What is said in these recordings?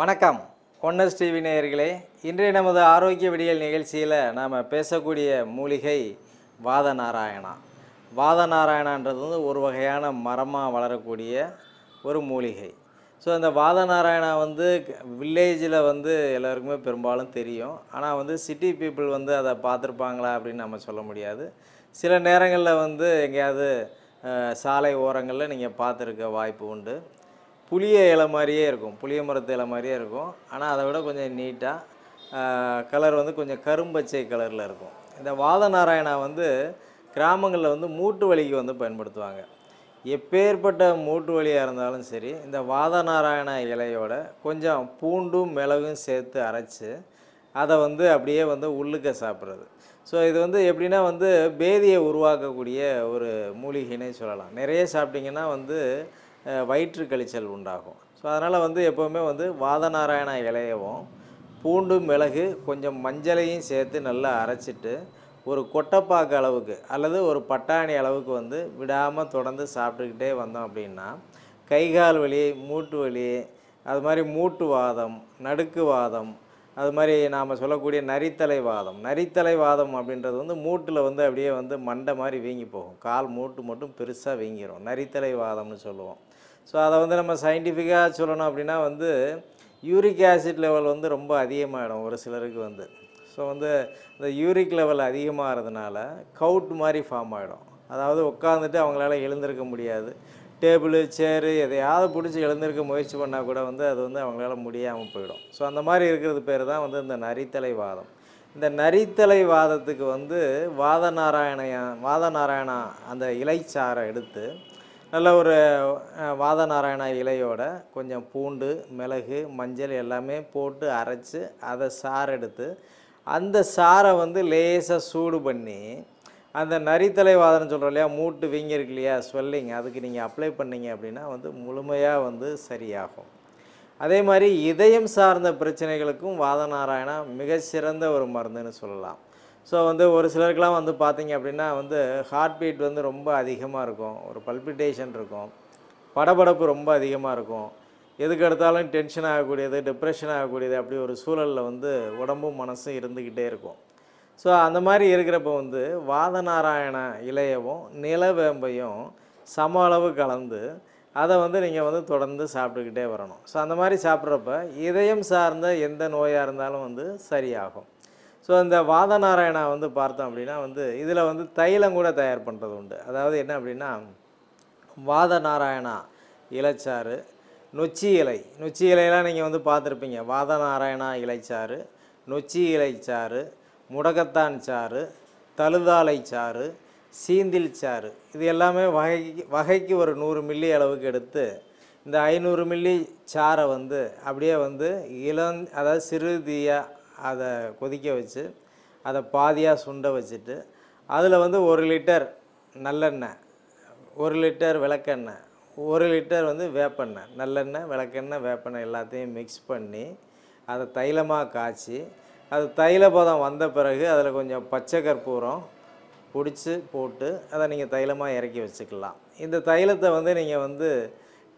வணக்கம் கொன்னஸ் டிவி நேயர்களே இன்றைய நமது ஆரோக்கிய விடியல் நிகழ்ச்சியில் நாம் பேசக்கூடிய மூலிகை வாத நாராயணா வாத நாராயணான்றது வந்து ஒரு வகையான மரமாக வளரக்கூடிய ஒரு மூலிகை ஸோ இந்த வாத நாராயணா வந்து வில்லேஜில் வந்து எல்லாருக்குமே பெரும்பாலும் தெரியும் ஆனால் வந்து சிட்டி பீப்புள் வந்து அதை பார்த்துருப்பாங்களா அப்படின்னு நம்ம சொல்ல முடியாது சில நேரங்களில் வந்து எங்கேயாவது சாலை ஓரங்களில் நீங்கள் பார்த்துருக்க வாய்ப்பு உண்டு புளிய இலை மாதிரியே இருக்கும் புளிய மரத்து இலை மாதிரியே இருக்கும் ஆனால் அதை விட கொஞ்சம் நீட்டாக கலர் வந்து கொஞ்சம் கரும்பச்சை கலரில் இருக்கும் இந்த வாத நாராயணா வந்து கிராமங்களில் வந்து மூட்டு வலிக்கு வந்து பயன்படுத்துவாங்க எப்பேற்பட்ட மூட்டு வலியாக இருந்தாலும் சரி இந்த வாத நாராயண இலையோட கொஞ்சம் பூண்டும் மிளகும் சேர்த்து அரைச்சி அதை வந்து அப்படியே வந்து உள்ளுக்க சாப்பிட்றது ஸோ இது வந்து எப்படின்னா வந்து பேதியை உருவாக்கக்கூடிய ஒரு மூலிகைனே சொல்லலாம் நிறைய சாப்பிட்டிங்கன்னா வந்து வயிற்று கழிச்சல் உண்டாகும் ஸோ அதனால் வந்து எப்போவுமே வந்து வாதநாராயண இலையவும் பூண்டு மிளகு கொஞ்சம் மஞ்சளையும் சேர்த்து நல்லா அரைச்சிட்டு ஒரு கொட்டைப்பாக்கு அளவுக்கு அல்லது ஒரு பட்டாணி அளவுக்கு வந்து விடாமல் தொடர்ந்து சாப்பிட்டுக்கிட்டே வந்தோம் அப்படின்னா கை கால் வலி மூட்டு வலி அது மாதிரி மூட்டு வாதம் நடுக்கு வாதம் அது மாதிரி நாம் சொல்லக்கூடிய நரித்தலைவாதம் நரித்தலைவாதம் அப்படின்றது வந்து மூட்டில் வந்து அப்படியே வந்து மண்டை மாதிரி வீங்கி போகும் கால் மூட்டு மட்டும் பெருசாக வீங்கிடும் நரித்தலைவாதம்னு சொல்லுவோம் ஸோ அதை வந்து நம்ம சயின்டிஃபிக்காக சொல்லணும் அப்படின்னா வந்து யூரிக் ஆசிட் லெவல் வந்து ரொம்ப அதிகமாகிடும் ஒரு சிலருக்கு வந்து ஸோ வந்து இந்த யூரிக் லெவல் அதிகமாகிறதுனால கவுட் மாதிரி ஃபார்ம் ஆகிடும் அதாவது உட்காந்துட்டு அவங்களால எழுந்திருக்க முடியாது டேபிள் சேரு எதையாவது பிடிச்சி எழுந்திருக்க முயற்சி பண்ணால் கூட வந்து அது வந்து அவங்களால முடியாமல் போயிடும் ஸோ அந்த மாதிரி இருக்கிறது பேர் தான் வந்து இந்த நரித்தலைவாதம் இந்த நரித்தலை வாதத்துக்கு வந்து வாத நாராயணையா வாத நாராயணா அந்த இலைச்சாரை எடுத்து நல்ல ஒரு வாத நாராயணா இலையோட கொஞ்சம் பூண்டு மிளகு மஞ்சள் எல்லாமே போட்டு அரைச்சி அதை சாறு எடுத்து அந்த சாரை வந்து லேசாக சூடு பண்ணி அந்த நரித்தலைவாதம்னு சொல்கிறோம் இல்லையா மூட்டு வீங்க இருக்கு இல்லையா ஸ்வெல்லிங் அதுக்கு நீங்கள் அப்ளை பண்ணிங்க அப்படின்னா வந்து முழுமையாக வந்து சரியாகும் அதே மாதிரி இதயம் சார்ந்த பிரச்சனைகளுக்கும் வாத வாதநாராயணா மிகச்சிறந்த ஒரு மருந்துன்னு சொல்லலாம் ஸோ வந்து ஒரு சிலருக்கெலாம் வந்து பார்த்திங்க அப்படின்னா வந்து ஹார்ட் பீட் வந்து ரொம்ப அதிகமாக இருக்கும் ஒரு பல்பிட்டேஷன் இருக்கும் படபடப்பு ரொம்ப அதிகமாக இருக்கும் எதுக்கு எடுத்தாலும் டென்ஷன் ஆகக்கூடியது டிப்ரெஷன் ஆகக்கூடியது அப்படி ஒரு சூழலில் வந்து உடம்பும் மனசும் இருந்துக்கிட்டே இருக்கும் ஸோ அந்த மாதிரி இருக்கிறப்ப வந்து வாதநாராயண இலையவும் நிலவேம்பையும் சம அளவு கலந்து அதை வந்து நீங்கள் வந்து தொடர்ந்து சாப்பிட்டுக்கிட்டே வரணும் ஸோ அந்த மாதிரி சாப்பிட்றப்ப இதயம் சார்ந்த எந்த நோயாக இருந்தாலும் வந்து சரியாகும் ஸோ இந்த வாதநாராயணா வந்து பார்த்தோம் அப்படின்னா வந்து இதில் வந்து தைலம் கூட தயார் பண்ணுறது உண்டு அதாவது என்ன அப்படின்னா வாதநாராயணா இலைச்சாறு நொச்சி இலை நொச்சி இலையெல்லாம் நீங்கள் வந்து பார்த்துருப்பீங்க வாதநாராயணா இலைச்சாறு நொச்சி இலைச்சாறு முடக்கத்தான் சாறு தழுதாலை சாறு சீந்தில் சாறு இது எல்லாமே வகைக்கு வகைக்கு ஒரு நூறு மில்லி அளவுக்கு எடுத்து இந்த ஐநூறு மில்லி சாரை வந்து அப்படியே வந்து இளம் அதாவது சிறுதியாக அதை கொதிக்க வச்சு அதை பாதியாக சுண்ட வச்சுட்டு அதில் வந்து ஒரு லிட்டர் நல்லெண்ணெய் ஒரு லிட்டர் விளக்கெண்ணெய் ஒரு லிட்டர் வந்து வேப்பெண்ணெய் நல்லெண்ணெய் விளக்கெண்ணெய் வேப்பெண்ணெய் எல்லாத்தையும் மிக்ஸ் பண்ணி அதை தைலமாக காய்ச்சி அது தைல பதம் வந்த பிறகு அதில் கொஞ்சம் பச்சை கற்பூரம் பிடிச்சி போட்டு அதை நீங்கள் தைலமாக இறக்கி வச்சுக்கலாம் இந்த தைலத்தை வந்து நீங்கள் வந்து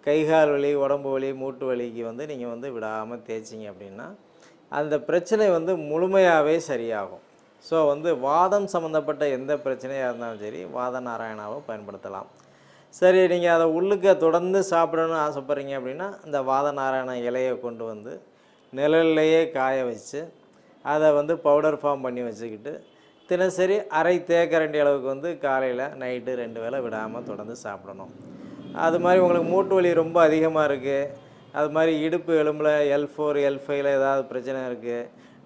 கைகால் வலி உடம்பு வலி மூட்டு வலிக்கு வந்து நீங்கள் வந்து விடாமல் தேய்ச்சிங்க அப்படின்னா அந்த பிரச்சனை வந்து முழுமையாகவே சரியாகும் ஸோ வந்து வாதம் சம்மந்தப்பட்ட எந்த பிரச்சனையாக இருந்தாலும் சரி வாத நாராயணாவை பயன்படுத்தலாம் சரி நீங்கள் அதை உள்ளுக்க தொடர்ந்து சாப்பிடணும்னு ஆசைப்பட்றீங்க அப்படின்னா இந்த வாத நாராயண இலையை கொண்டு வந்து நிழல்லையே காய வச்சு அதை வந்து பவுடர் ஃபார்ம் பண்ணி வச்சுக்கிட்டு தினசரி அரை தேக்கரண்டி அளவுக்கு வந்து காலையில் நைட்டு ரெண்டு வேளை விடாமல் தொடர்ந்து சாப்பிடணும் அது மாதிரி உங்களுக்கு மூட்டு வலி ரொம்ப அதிகமாக இருக்குது அது மாதிரி இடுப்பு எலும்பில் எல் ஃபோர் எல் ஃபைவ்ல ஏதாவது பிரச்சனை இருக்குது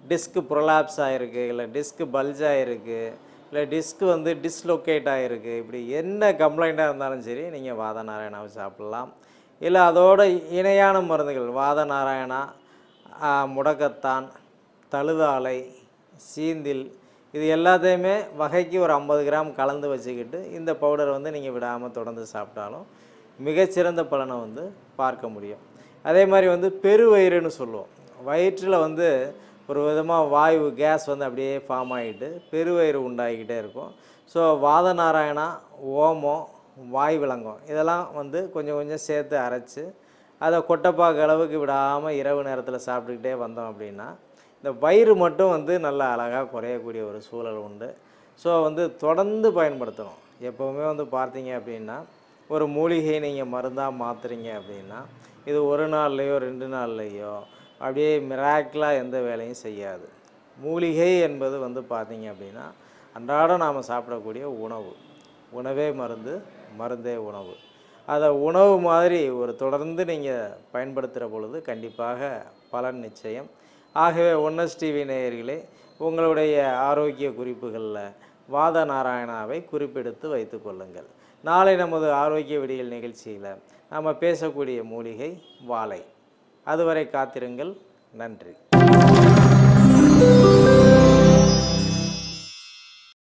டிஸ்க்கு ப்ரொலாப்ஸ் ஆகிருக்கு இல்லை டிஸ்க்கு பல்ஜ் ஆகிருக்கு இல்லை டிஸ்க் வந்து டிஸ்லொக்கேட் ஆகிருக்கு இப்படி என்ன கம்ப்ளைண்ட்டாக இருந்தாலும் சரி நீங்கள் வாத நாராயணாவை சாப்பிட்லாம் இல்லை அதோட இணையான மருந்துகள் வாத நாராயணா முடக்கத்தான் தழுதாலை சீந்தில் இது எல்லாத்தையுமே வகைக்கு ஒரு ஐம்பது கிராம் கலந்து வச்சுக்கிட்டு இந்த பவுடர் வந்து நீங்கள் விடாமல் தொடர்ந்து சாப்பிட்டாலும் மிகச்சிறந்த பலனை வந்து பார்க்க முடியும் அதே மாதிரி வந்து பெருவயிறுன்னு சொல்லுவோம் வயிற்றில் வந்து ஒரு விதமாக வாயு கேஸ் வந்து அப்படியே ஃபார்ம் ஆகிட்டு பெருவயிறு உண்டாகிக்கிட்டே இருக்கும் ஸோ வாத நாராயணா ஓமம் வாய் விளங்கும் இதெல்லாம் வந்து கொஞ்சம் கொஞ்சம் சேர்த்து அரைச்சி அதை கொட்டப்பாக்கு அளவுக்கு விடாமல் இரவு நேரத்தில் சாப்பிட்டுக்கிட்டே வந்தோம் அப்படின்னா இந்த வயிறு மட்டும் வந்து நல்லா அழகாக குறையக்கூடிய ஒரு சூழல் உண்டு ஸோ வந்து தொடர்ந்து பயன்படுத்தணும் எப்போவுமே வந்து பார்த்தீங்க அப்படின்னா ஒரு மூலிகை நீங்கள் மருந்தாக மாற்றுறீங்க அப்படின்னா இது ஒரு நாள்லேயோ ரெண்டு நாள்லேயோ அப்படியே மிராக்கிளாக எந்த வேலையும் செய்யாது மூலிகை என்பது வந்து பார்த்திங்க அப்படின்னா அன்றாடம் நாம் சாப்பிடக்கூடிய உணவு உணவே மருந்து மருந்தே உணவு அதை உணவு மாதிரி ஒரு தொடர்ந்து நீங்கள் பயன்படுத்துகிற பொழுது கண்டிப்பாக பலன் நிச்சயம் ஆகவே ஒன்னஸ் டிவி நேயர்களே உங்களுடைய ஆரோக்கிய குறிப்புகளில் வாத நாராயணாவை குறிப்பெடுத்து வைத்து கொள்ளுங்கள் நாளை நமது ஆரோக்கிய விடியல் நிகழ்ச்சியில் நாம் பேசக்கூடிய மூலிகை வாழை அதுவரை காத்திருங்கள் நன்றி